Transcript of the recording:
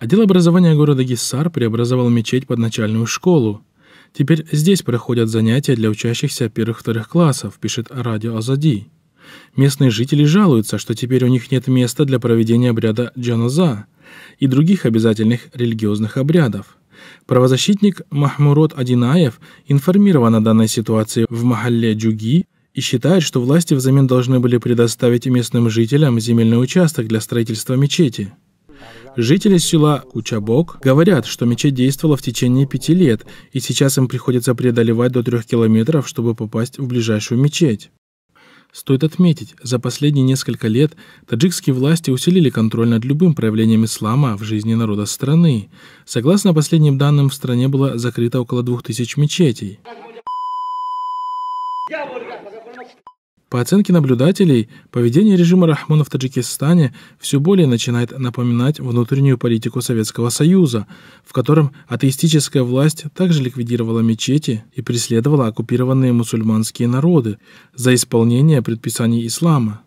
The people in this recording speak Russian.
Отдел образования города Гиссар преобразовал мечеть под начальную школу. Теперь здесь проходят занятия для учащихся первых-вторых классов, пишет радио Азади. Местные жители жалуются, что теперь у них нет места для проведения обряда джаназа и других обязательных религиозных обрядов. Правозащитник Махмурод Адинаев информирован о данной ситуации в Махалле Джуги и считает, что власти взамен должны были предоставить местным жителям земельный участок для строительства мечети. Жители села Кучабок говорят, что мечеть действовала в течение пяти лет, и сейчас им приходится преодолевать до трех километров, чтобы попасть в ближайшую мечеть. Стоит отметить, за последние несколько лет таджикские власти усилили контроль над любым проявлением ислама в жизни народа страны. Согласно последним данным, в стране было закрыто около 2000 мечетей. По оценке наблюдателей, поведение режима Рахмона в Таджикистане все более начинает напоминать внутреннюю политику Советского Союза, в котором атеистическая власть также ликвидировала мечети и преследовала оккупированные мусульманские народы за исполнение предписаний ислама.